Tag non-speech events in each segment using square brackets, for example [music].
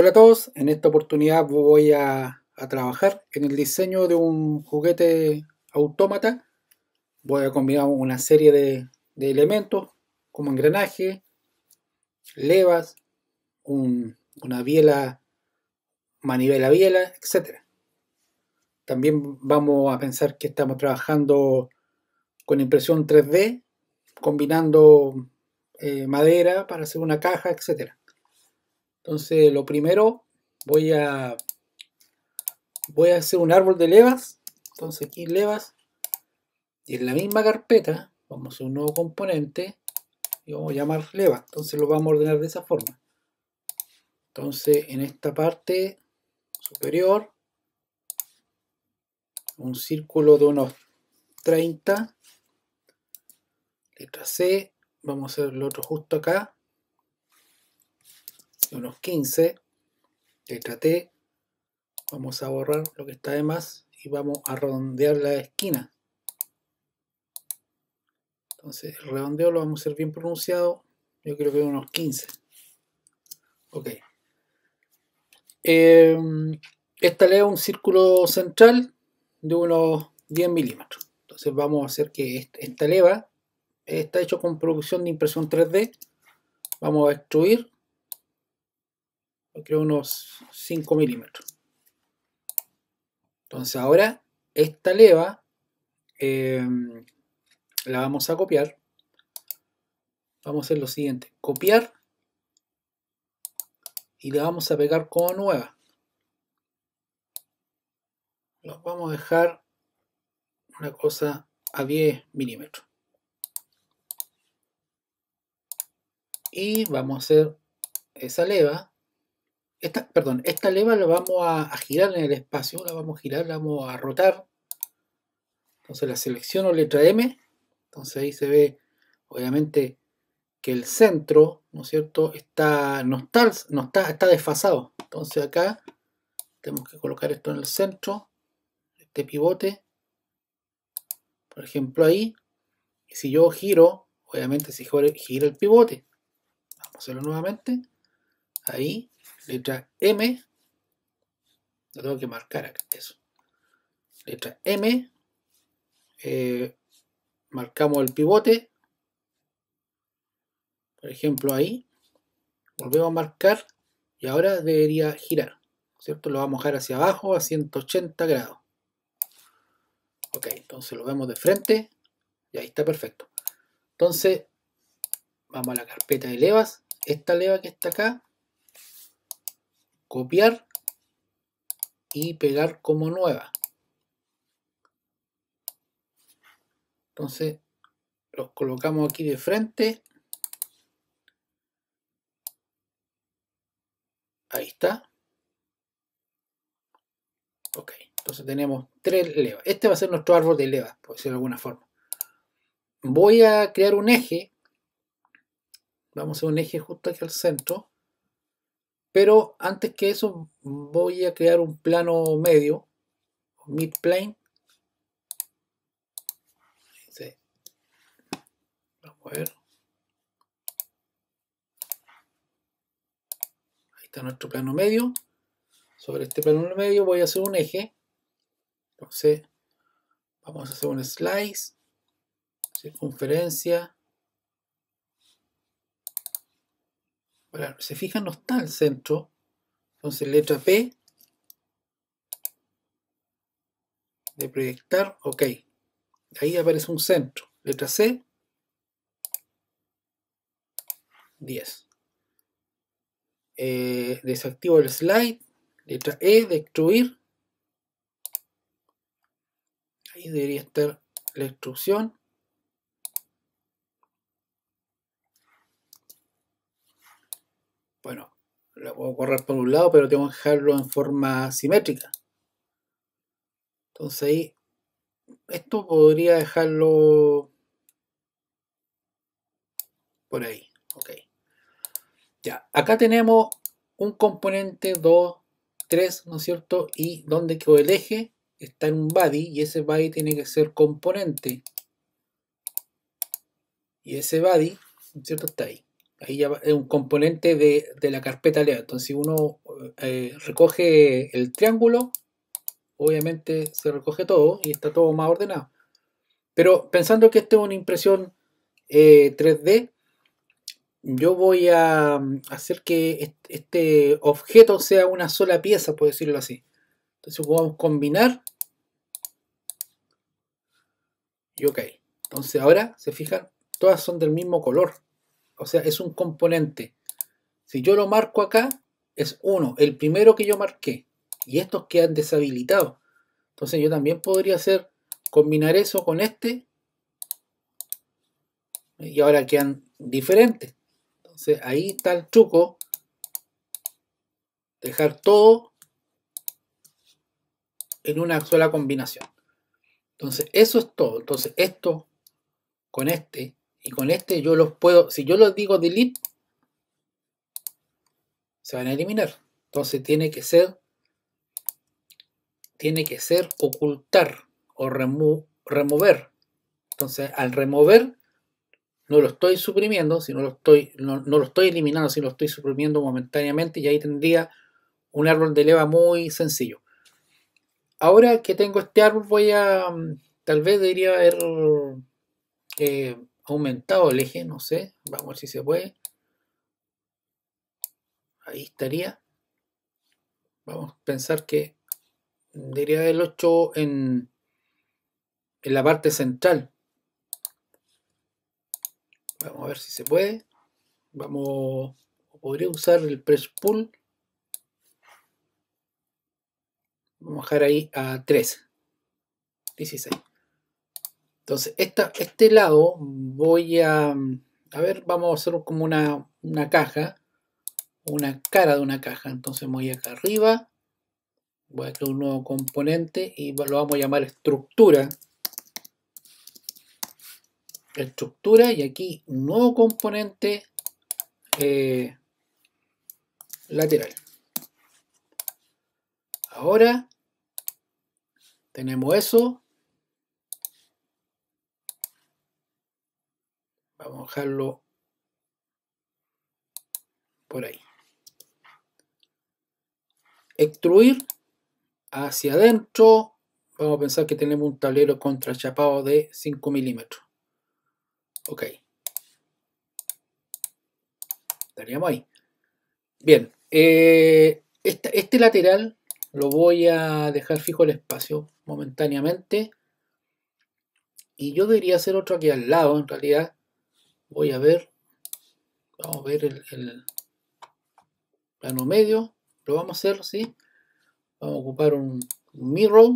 Hola a todos, en esta oportunidad voy a, trabajar en el diseño de un juguete autómata. Voy a combinar una serie de, elementos como engranaje, levas, una biela, manivela biela, etc. También vamos a pensar que estamos trabajando con impresión 3D, combinando eh, madera para hacer una caja, etc. Entonces, lo primero, voy a, voy a hacer un árbol de levas. Entonces, aquí levas. Y en la misma carpeta, vamos a un nuevo componente. Y vamos a llamar levas. Entonces, lo vamos a ordenar de esa forma. Entonces, en esta parte superior, un círculo de unos 30. Letra C. Vamos a hacer el otro justo acá. De unos 15 letra T. Vamos a borrar lo que está de más y vamos a redondear la esquina. Entonces el redondeo lo vamos a hacer bien pronunciado. Yo creo que unos 15. Ok. Em, esta leva un círculo central de unos 10 milímetros. Entonces vamos a hacer que esta leva está hecho con producción de impresión 3D. Vamos a extruir creo unos 5 milímetros. Entonces ahora esta leva em, la vamos a copiar. Vamos a hacer lo siguiente, copiar y la vamos a pegar como nueva. nos vamos a dejar una cosa a 10 milímetros. Y vamos a hacer esa leva esta, perdón, esta leva la vamos a, girar en el espacio, la vamos a girar, la vamos a rotar. Entonces la selecciono letra M, entonces ahí se ve obviamente que el centro, ¿no es cierto?, está, no, está, no está, está desfasado. Entonces acá tenemos que colocar esto en el centro, este pivote, por ejemplo ahí. Y si yo giro, obviamente si giro el pivote, vamos a hacerlo nuevamente, ahí, letra M, lo tengo que marcar acá, Letra M, eh, marcamos el pivote, por ejemplo ahí, volvemos a marcar y ahora debería girar, ¿cierto? Lo vamos a dejar hacia abajo a 180 grados. Ok, entonces lo vemos de frente y ahí está perfecto. Entonces, vamos a la carpeta de levas, esta leva que está acá, copiar y pegar como nueva. Entonces los colocamos aquí de frente. Ahí está. Ok, entonces tenemos tres levas. Este va a ser nuestro árbol de levas, por decirlo de alguna forma. Voy a crear un eje. Vamos a hacer un eje justo aquí al centro. Pero antes que eso voy a crear un plano medio, mid plane. Vamos a ver. Ahí está nuestro plano medio. Sobre este plano medio voy a hacer un eje. Entonces, vamos a hacer un slice, circunferencia, se fijan, no está el centro. Entonces, letra P de proyectar, ok. Ahí aparece un centro. Letra C, 10. Eh, desactivo el slide. Letra E, destruir. Ahí debería estar la instrucción. la puedo correr por un lado, pero tengo que dejarlo en forma simétrica. Entonces ahí, esto podría dejarlo por ahí. Ok. Ya, acá tenemos un componente 2, 3, ¿no es cierto? Y donde quedó el eje está en un body y ese body tiene que ser componente. Y ese body, ¿no es cierto? Está ahí ahí ya es un componente de, la carpeta Leo. Entonces, si uno eh, recoge el triángulo, obviamente se recoge todo y está todo más ordenado. Pero pensando que esto es una impresión 3D, eh, yo voy a mm, hacer que este objeto sea una sola pieza, por decirlo así. Entonces vamos a combinar. Y ok. Entonces ahora, se fijan, todas son del mismo color o sea, es un componente. Si yo lo marco acá, es uno, el primero que yo marqué. Y estos quedan deshabilitados. Entonces yo también podría hacer, combinar eso con este. Y ahora quedan diferentes. Entonces ahí está el truco. Dejar todo en una sola combinación. Entonces eso es todo. Entonces esto con este y con este yo los puedo, si yo los digo delete, se van a eliminar. Entonces tiene que ser, tiene que ser ocultar o remover. Entonces al remover no lo estoy suprimiendo, sino lo estoy, no, lo estoy eliminando, sino lo estoy suprimiendo momentáneamente y ahí tendría un árbol de leva muy sencillo. Ahora que tengo este árbol voy a, mm, tal vez debería haber eh, aumentado el eje, no sé, vamos a ver si se puede. Ahí estaría. Vamos a pensar que diría del 8 en, en la parte central. Vamos a ver si se puede. Vamos, podría usar el press pull. Vamos a dejar ahí a 3. 16. Entonces, este lado voy a... A ver, vamos a hacer como una, caja, una cara de una caja. Entonces voy acá arriba, voy a crear un nuevo componente y lo vamos a llamar estructura. Estructura y aquí nuevo componente eh, lateral. Ahora tenemos eso, Vamos a dejarlo por ahí. Extruir hacia adentro. Vamos a pensar que tenemos un tablero contrachapado de 5 milímetros. Ok. Estaríamos ahí. Bien. Eh, este lateral lo voy a dejar fijo el espacio momentáneamente. Y yo debería hacer otro aquí al lado, en realidad voy a ver, vamos a ver el, plano medio, lo vamos a hacer, ¿sí? Vamos a ocupar un, mirror,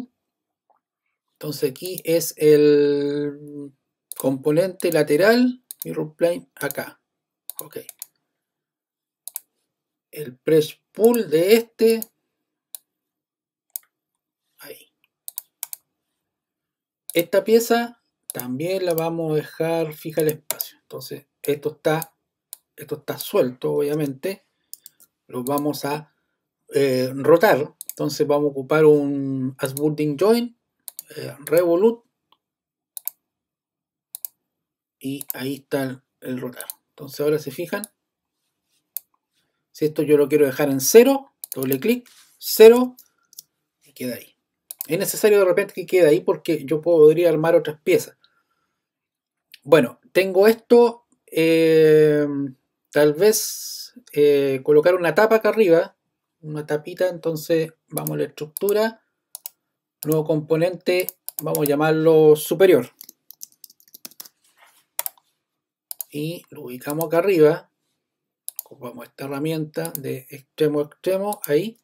entonces aquí es el componente lateral, mirror plane, acá, ok. El press pull de este, ahí. Esta pieza también la vamos a dejar fija el espacio. Entonces, esto está, esto está suelto, obviamente. Lo vamos a eh, rotar. Entonces vamos a ocupar un building Join, eh, Revolut. Y ahí está el, el rotar. Entonces ahora se fijan. Si esto yo lo quiero dejar en cero, doble clic, 0 y queda ahí. Es necesario de repente que quede ahí porque yo podría armar otras piezas. Bueno, tengo esto, eh, tal vez eh, colocar una tapa acá arriba, una tapita, entonces vamos a la estructura, nuevo componente, vamos a llamarlo superior. Y lo ubicamos acá arriba, ocupamos esta herramienta de extremo a extremo, ahí,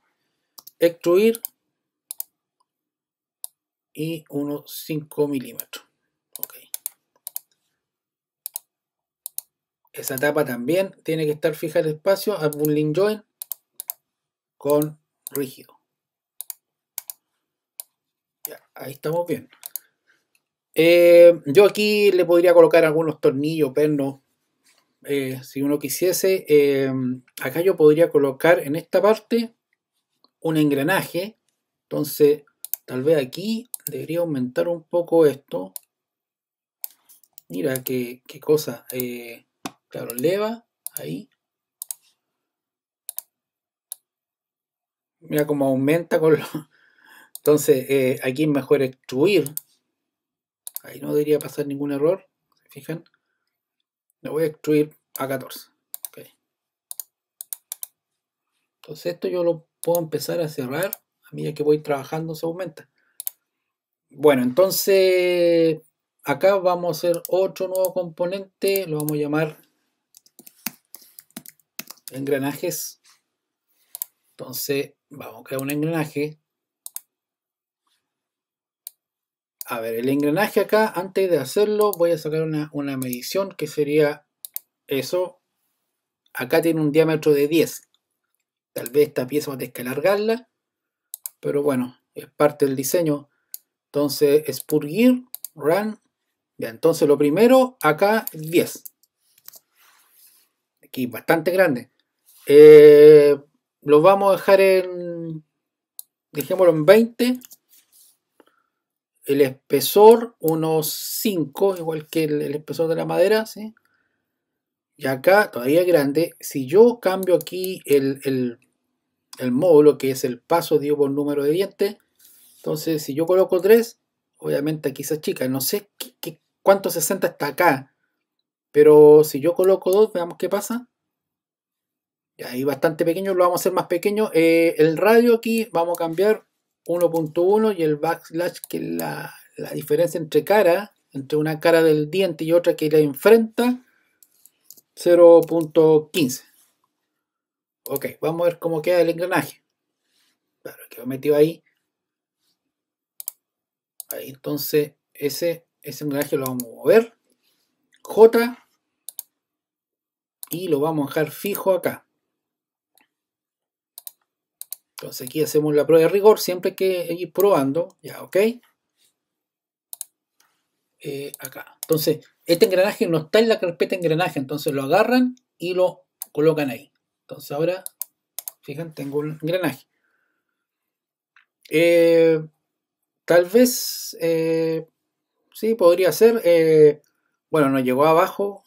extruir y unos 5 milímetros. esa tapa también tiene que estar fija el espacio, a un link join con rígido. Ya, ahí estamos bien. Eh, yo aquí le podría colocar algunos tornillos, pernos, eh, si uno quisiese. Eh, acá yo podría colocar en esta parte un engranaje. Entonces, tal vez aquí debería aumentar un poco esto. Mira qué, qué cosa. Claro, leva, ahí. Mira cómo aumenta con [laughs] Entonces, eh, aquí es mejor extruir. Ahí no debería pasar ningún error, ¿se fijan? me voy a extruir a 14. Entonces esto yo lo puedo empezar a cerrar a medida que voy trabajando se aumenta. Bueno, entonces acá vamos a hacer otro nuevo componente, lo vamos a llamar engranajes. Entonces, vamos a crear un engranaje. A ver, el engranaje acá, antes de hacerlo, voy a sacar una, medición que sería eso. Acá tiene un diámetro de 10. Tal vez esta pieza va a tener que alargarla. Pero bueno, es parte del diseño. Entonces, gear run. Ya, entonces lo primero, acá 10. Aquí bastante grande. Eh, los vamos a dejar en, dejémoslo en 20. El espesor, unos 5, igual que el, espesor de la madera, Y acá todavía es grande. Si yo cambio aquí el, módulo, que es el paso digo, por número de dientes, entonces si yo coloco 3, obviamente aquí se chica. No sé cuánto 60 está acá. Pero si yo coloco 2, veamos qué pasa ahí bastante pequeño, lo vamos a hacer más pequeño. Eh, el radio aquí vamos a cambiar 1.1 y el backslash, que es la, diferencia entre cara, entre una cara del diente y otra que la enfrenta, 0.15. Ok, vamos a ver cómo queda el engranaje. Claro, que lo metido ahí. Ahí entonces ese, ese engranaje lo vamos a mover. J. Y lo vamos a dejar fijo acá. Entonces aquí hacemos la prueba de rigor, siempre hay que ir probando, ya, ¿ok? Eh, acá. Entonces, este engranaje no está en la carpeta engranaje, entonces lo agarran y lo colocan ahí. Entonces ahora, fijan, tengo un engranaje. Eh, tal vez, eh, sí, podría ser, bueno, nos llegó abajo,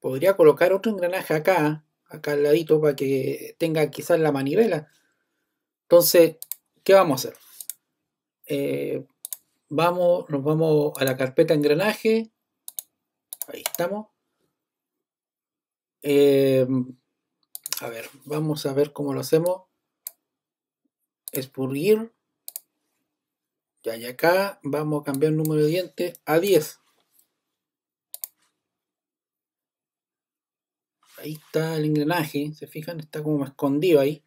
podría colocar otro engranaje acá, acá al ladito, para que tenga quizás la manivela entonces, ¿qué vamos a hacer? Eh, vamos, nos vamos a la carpeta engranaje. Ahí estamos. Eh, a ver, vamos a ver cómo lo hacemos. Expurgir. Ya, y acá vamos a cambiar el número de dientes a 10. Ahí está el engranaje, se fijan, está como escondido ahí.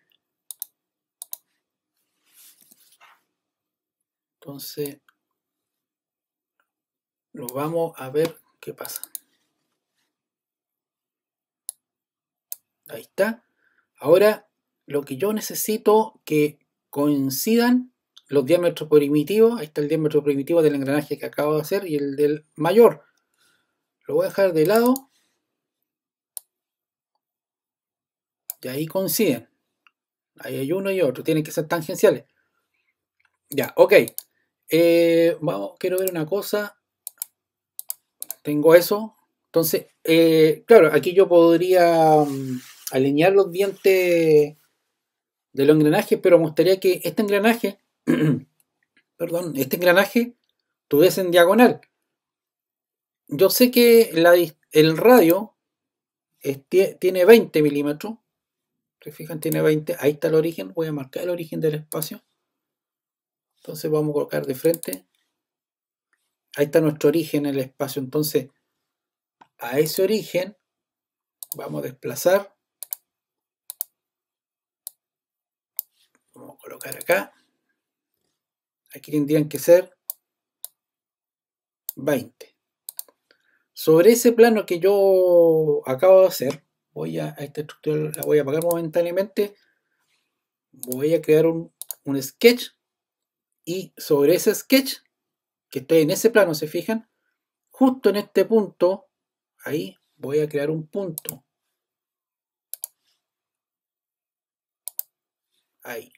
Entonces, lo vamos a ver qué pasa. Ahí está. Ahora, lo que yo necesito que coincidan los diámetros primitivos. Ahí está el diámetro primitivo del engranaje que acabo de hacer y el del mayor. Lo voy a dejar de lado. Y ahí coinciden. Ahí hay uno y otro. Tienen que ser tangenciales. Ya, ok. Eh, vamos, quiero ver una cosa. Tengo eso. Entonces, eh, claro, aquí yo podría mm, alinear los dientes de los engranajes, pero me gustaría que este engranaje, [clears throat] perdón, este engranaje tuviese en diagonal. Yo sé que el radio tiene 20 milímetros. Se fijan, tiene 20. Ahí está el origen. Voy a marcar el origen del espacio. Entonces vamos a colocar de frente. Ahí está nuestro origen en el espacio. Entonces, a ese origen vamos a desplazar. Vamos a colocar acá. Aquí tendrían que ser 20. Sobre ese plano que yo acabo de hacer, voy a, esta estructura la voy a apagar momentáneamente. Voy a crear un, un sketch y sobre ese sketch, que estoy en ese plano, se fijan, justo en este punto, ahí voy a crear un punto. Ahí.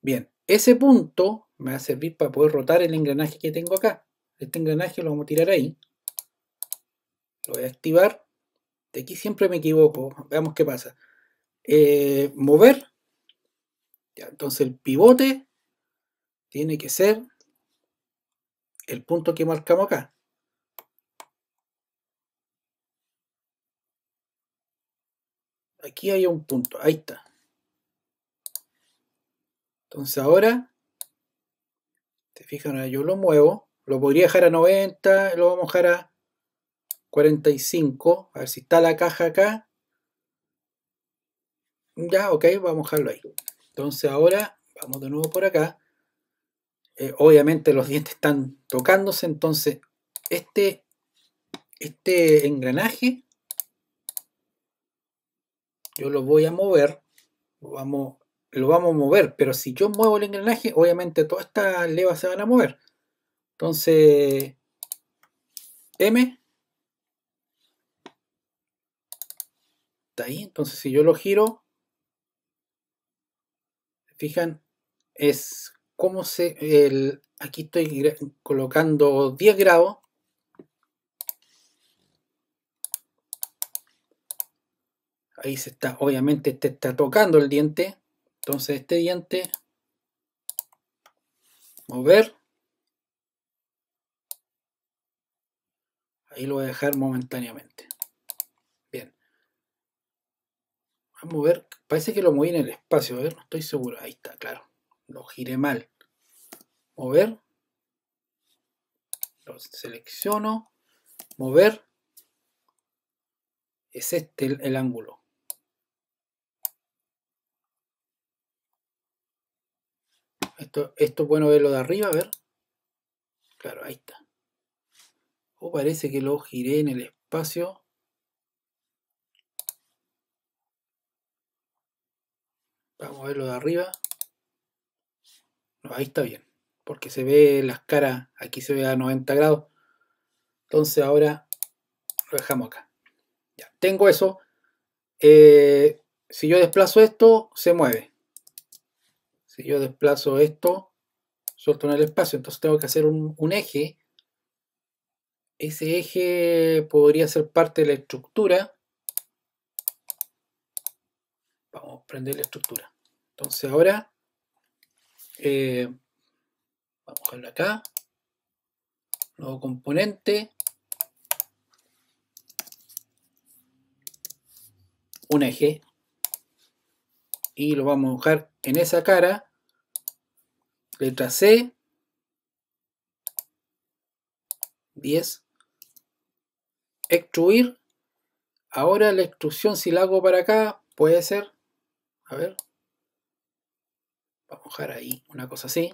Bien, ese punto me va a servir para poder rotar el engranaje que tengo acá. Este engranaje lo vamos a tirar ahí. Lo voy a activar. De aquí siempre me equivoco. Veamos qué pasa. Eh, mover entonces el pivote tiene que ser el punto que marcamos acá. Aquí hay un punto, ahí está. Entonces ahora, te fijan, yo lo muevo, lo podría dejar a 90, lo vamos a dejar a 45, a ver si está la caja acá. Ya, ok, vamos a dejarlo ahí. Entonces ahora vamos de nuevo por acá. Eh, obviamente los dientes están tocándose, entonces este, este engranaje yo lo voy a mover, lo vamos, lo vamos a mover, pero si yo muevo el engranaje, obviamente todas estas levas se van a mover. Entonces, M está ahí, entonces si yo lo giro, fijan, es cómo se... El, aquí estoy colocando 10 grados. Ahí se está, obviamente te este está tocando el diente. Entonces este diente, mover. Ahí lo voy a dejar momentáneamente. Mover, a parece que lo moví en el espacio, a ver, no estoy seguro. Ahí está, claro, lo giré mal. Mover, lo selecciono, mover. Es este el, ángulo. Esto, esto es bueno verlo de arriba, a ver. Claro, ahí está. O parece que lo giré en el espacio. Vamos a ver de arriba. ahí está bien. Porque se ve las caras. Aquí se ve a 90 grados. Entonces ahora lo dejamos acá. Ya, tengo eso. Eh, si yo desplazo esto, se mueve. Si yo desplazo esto, suelto en el espacio. Entonces tengo que hacer un eje. Ese eje podría ser parte de la estructura. Vamos a prender la estructura. Entonces ahora, eh, vamos a dejarlo acá, nuevo componente, un eje, y lo vamos a dejar en esa cara, letra C, 10, extruir, ahora la extrusión si la hago para acá, puede ser, a ver, Vamos a dejar ahí, una cosa así.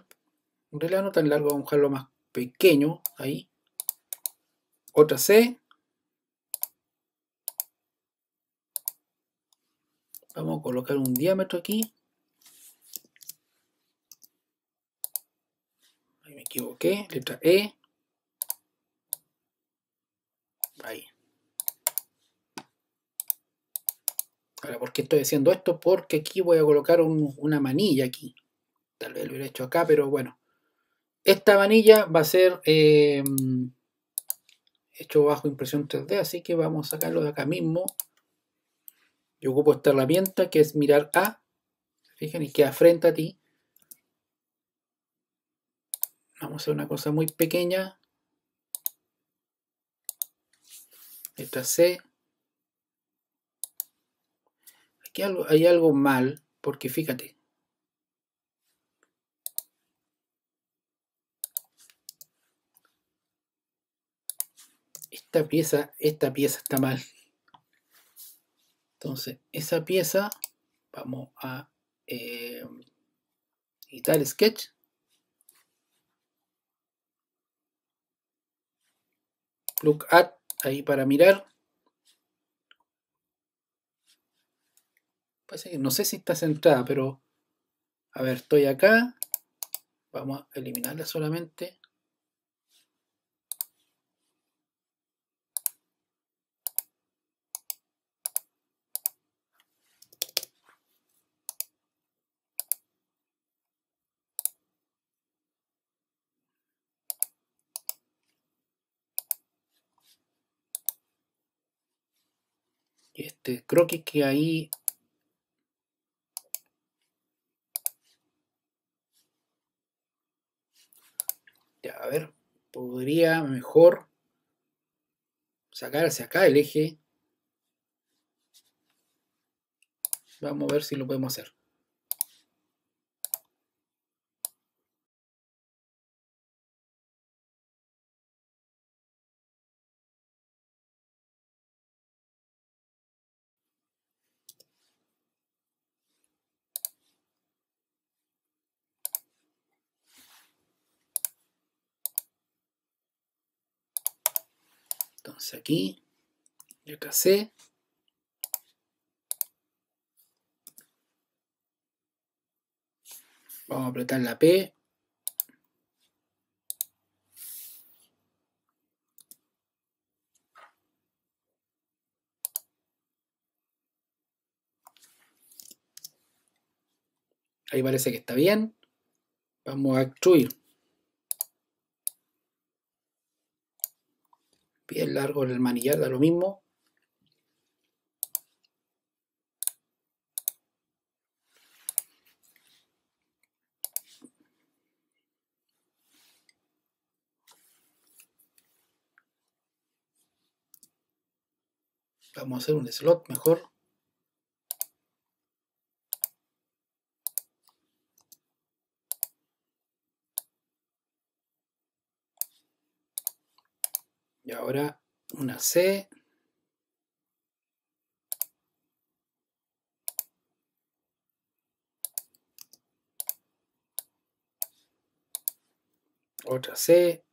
Un realidad tan largo, vamos a dejarlo más pequeño, ahí. Otra C. Vamos a colocar un diámetro aquí. Ahí me equivoqué, letra E. Ahí. Ahora, ¿por qué estoy haciendo esto? Porque aquí voy a colocar una manilla aquí tal vez lo hubiera hecho acá, pero bueno. Esta vanilla va a ser eh, hecho bajo impresión 3D, así que vamos a sacarlo de acá mismo. Yo ocupo esta herramienta que es mirar a, fíjense y queda frente a ti. Vamos a hacer una cosa muy pequeña. Esta C. Aquí hay algo mal, porque fíjate, esta pieza, esta pieza está mal. Entonces, esa pieza, vamos a eh, editar sketch. Look at, ahí para mirar. no sé si está centrada, pero a ver, estoy acá. Vamos a eliminarla solamente. Este, creo que, que ahí ya, a ver, podría mejor sacar hacia acá el eje vamos a ver si lo podemos hacer Pues, aquí, y acá C. Vamos a apretar la P. Ahí parece que está bien. Vamos a extruir. Piel largo en el manillar, da lo mismo. Vamos a hacer un slot mejor. ahora una C. Otra C.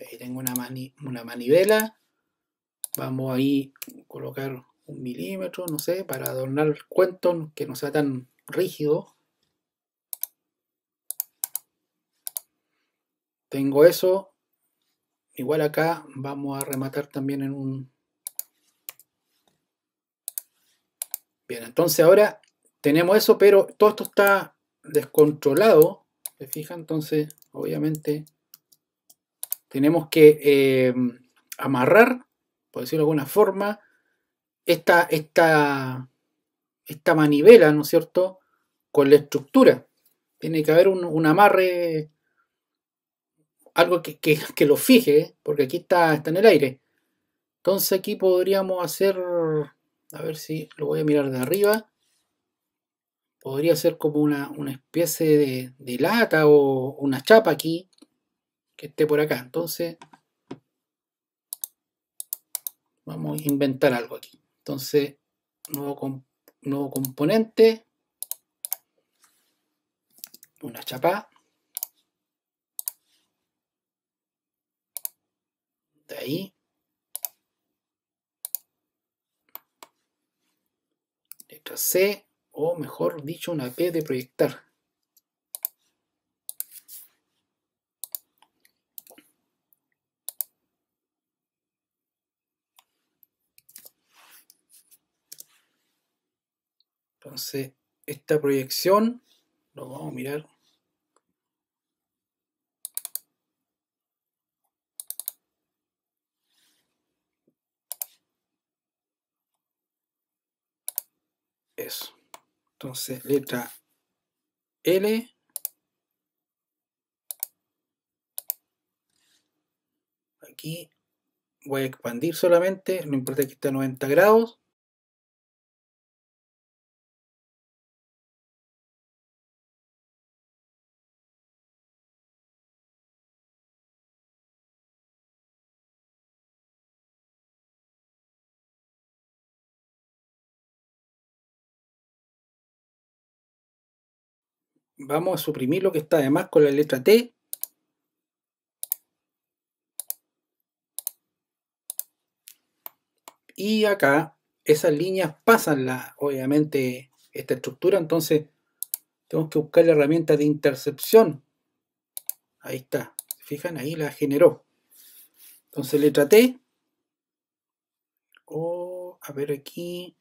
Ahí tengo una, una manivela. Vamos ahí a colocar un milímetro, no sé, para adornar el cuento, que no sea tan rígido. Tengo eso. Igual acá vamos a rematar también en un... Bien, entonces ahora tenemos eso, pero todo esto está descontrolado. ¿Se fija Entonces, obviamente, tenemos que em, amarrar, por decirlo de alguna forma, esta, esta, esta manivela, ¿no es cierto?, con la estructura. Tiene que haber un, un amarre algo que, que, lo fije, porque aquí está, está en el aire. Entonces aquí podríamos hacer, a ver si lo voy a mirar de arriba. Podría ser como una, especie de, lata o una chapa aquí que esté por acá. Entonces, vamos a inventar algo aquí. Entonces, nuevo, nuevo componente, una chapa. de Letra C, o mejor dicho, una P de proyectar. Entonces, esta proyección, lo vamos a mirar Eso. Entonces, letra L. Aquí voy a expandir solamente, no importa que esté a 90 grados. vamos a suprimir lo que está además con la letra T. Y acá esas líneas pasan obviamente esta estructura, entonces tenemos que buscar la herramienta de intercepción. Ahí está, ¿se fijan? Ahí la generó. Entonces letra T. O, oh, a ver aquí.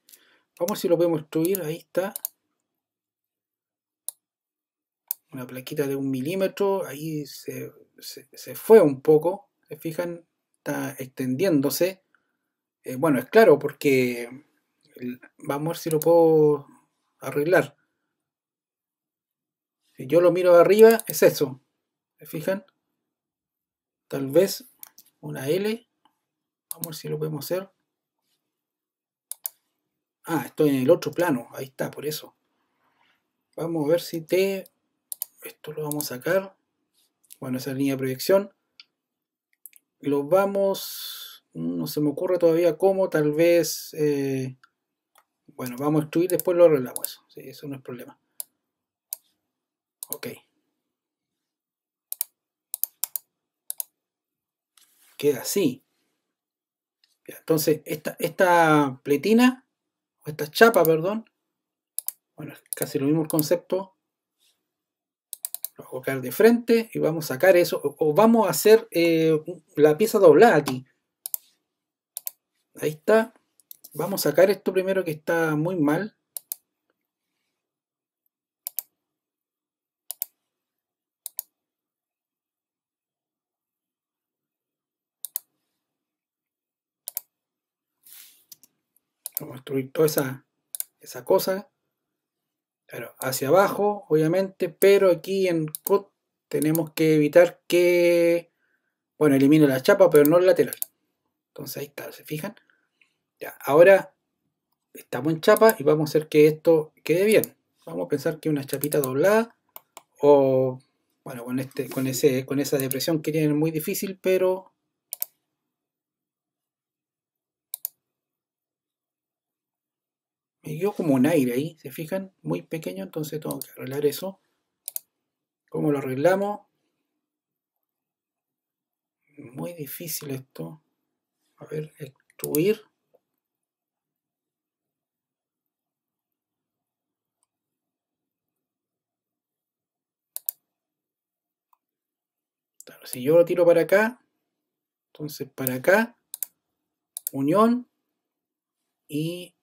Vamos a ver si lo podemos destruir. Ahí está. una plaquita de un milímetro, ahí se, se, fue un poco, se fijan, está extendiéndose. Eh, bueno, es claro porque vamos a ver si lo puedo arreglar. Si yo lo miro arriba, es eso. ¿Se fijan? Tal vez una L. Vamos a ver si lo podemos hacer. Ah, estoy en el otro plano. Ahí está, por eso. Vamos a ver si te esto lo vamos a sacar. Bueno, esa línea de proyección. Lo vamos, mm, no se me ocurre todavía cómo, tal vez, eh, bueno, vamos a excluir, después lo arreglamos eso, eso no es problema. Ok. Queda así. Entonces, esta, esta pletina, o esta chapa, perdón, bueno, es casi lo mismo el concepto, colocar de frente y vamos a sacar eso o, vamos a hacer eh, la pieza doblada aquí ahí está vamos a sacar esto primero que está muy mal vamos a destruir toda esa, esa cosa pero hacia abajo, obviamente, pero aquí en cut tenemos que evitar que, bueno, elimine la chapa, pero no el lateral. Entonces ahí está, ¿se fijan? Ya, ahora estamos en chapa y vamos a hacer que esto quede bien. Vamos a pensar que una chapita doblada o, bueno, con, este, con, ese, con esa depresión que tienen muy difícil, pero me dio como un aire ahí, ¿se fijan? Muy pequeño, entonces tengo que arreglar eso. ¿Cómo lo arreglamos? Muy difícil esto. A ver, extruir. si yo lo tiro para acá, entonces para acá, unión y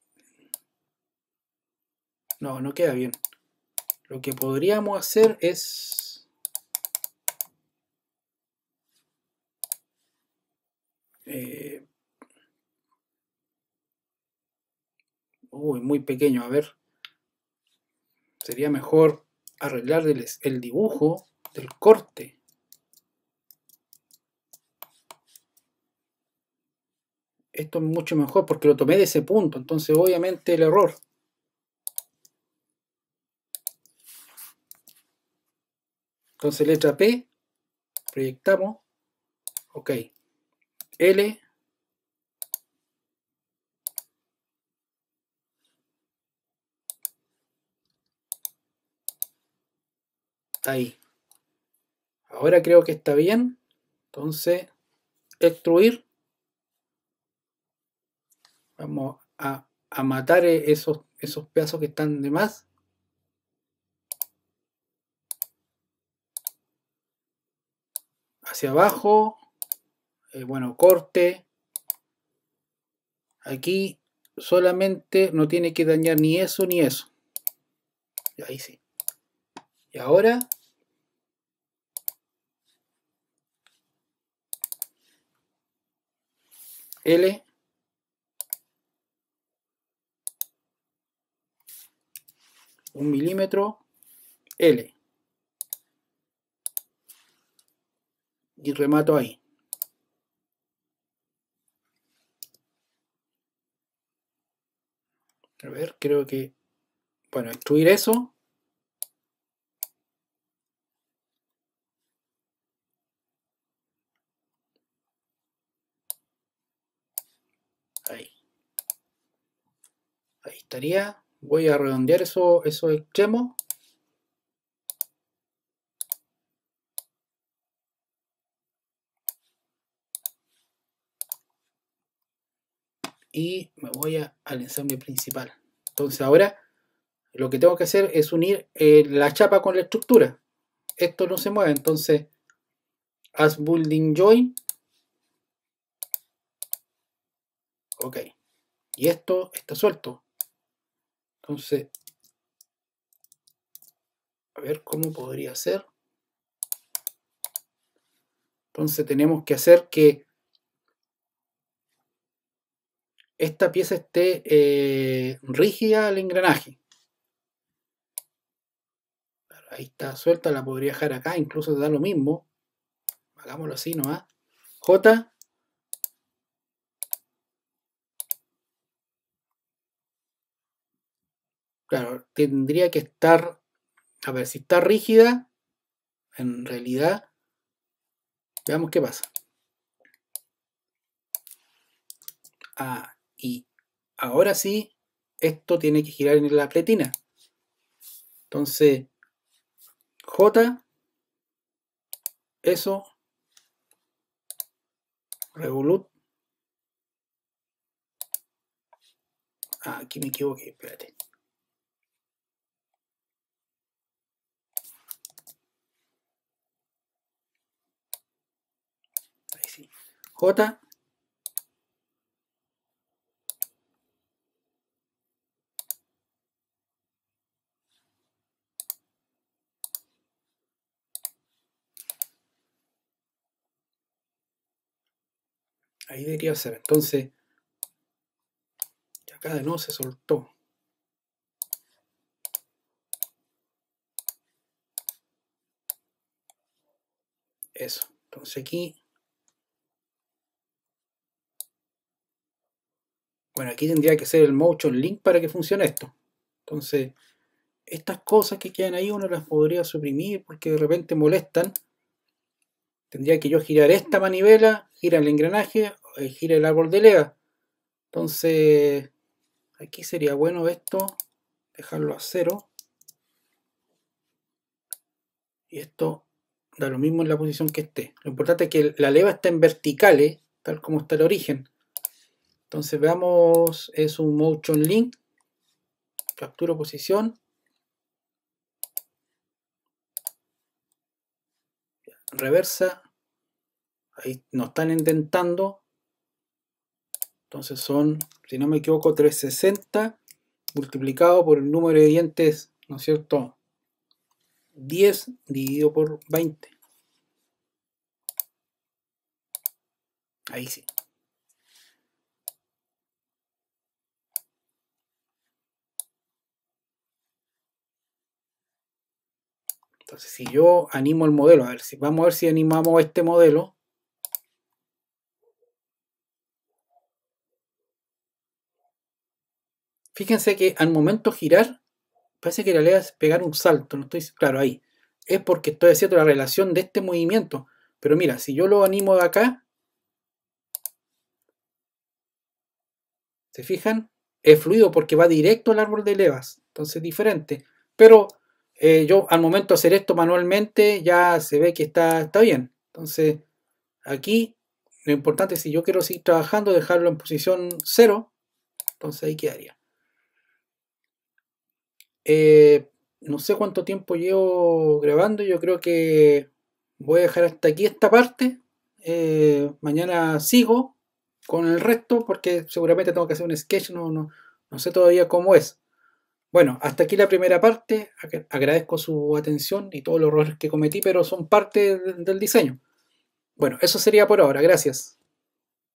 no, no queda bien. Lo que podríamos hacer es... Eh, uy, muy pequeño, a ver. Sería mejor arreglar el dibujo del corte. Esto es mucho mejor porque lo tomé de ese punto, entonces obviamente el error. Entonces letra P, proyectamos, ok. L, ahí. Ahora creo que está bien. Entonces, extruir. Vamos a, matar e-, esos, esos pedazos que están de más. hacia abajo, eh, bueno, corte. Aquí solamente no tiene que dañar ni eso ni eso. Ahí sí. Y ahora... L. Un milímetro. L. y remato ahí. A ver, creo que... Bueno, extruir eso. Ahí. Ahí estaría. Voy a redondear eso, esos extremos. y me voy al ensamble principal. Entonces ahora lo que tengo que hacer es unir eh, la chapa con la estructura. Esto no se mueve, entonces as building join. Ok. Y esto está suelto. Entonces, a ver cómo podría ser. Entonces tenemos que hacer que esta pieza esté eh, rígida al engranaje. Ahí está suelta, la podría dejar acá, incluso da lo mismo. Hagámoslo así nomás. J. Claro, tendría que estar, a ver, si está rígida, en realidad, veamos qué pasa. Ah, y ahora sí, esto tiene que girar en la pletina. Entonces, J, eso, Revolut. Ah, aquí me equivoqué, espérate. Ahí J, ahí debería ser. Entonces, acá de nuevo se soltó. Eso. Entonces aquí. Bueno, aquí tendría que ser el motion link para que funcione esto. Entonces, estas cosas que quedan ahí uno las podría suprimir porque de repente molestan. Tendría que yo girar esta manivela, girar el engranaje, eh, gira el árbol de leva Entonces, aquí sería bueno esto, dejarlo a cero. Y esto da lo mismo en la posición que esté. Lo importante es que la leva está en verticales, tal como está el origen. Entonces veamos, es un motion link. Capturo posición. Reversa. Ahí nos están intentando. Entonces son, si no me equivoco, 360 multiplicado por el número de dientes, ¿no es cierto? 10 dividido por 20. Ahí sí. Entonces, si yo animo el modelo, a ver si vamos a ver si animamos este modelo. fíjense que al momento girar, parece que la leva es pegar un salto, no estoy claro ahí. Es porque estoy haciendo la relación de este movimiento. Pero mira, si yo lo animo de acá, ¿se fijan? Es fluido porque va directo al árbol de levas, entonces es diferente. Pero eh, yo al momento hacer esto manualmente ya se ve que está, está bien. Entonces aquí lo importante es si yo quiero seguir trabajando, dejarlo en posición cero. entonces ahí quedaría. Eh, no sé cuánto tiempo llevo grabando, yo creo que voy a dejar hasta aquí esta parte. Eh, mañana sigo con el resto porque seguramente tengo que hacer un sketch, no, no, no sé todavía cómo es. Bueno, hasta aquí la primera parte. Agradezco su atención y todos los errores que cometí, pero son parte del diseño. Bueno, eso sería por ahora. Gracias.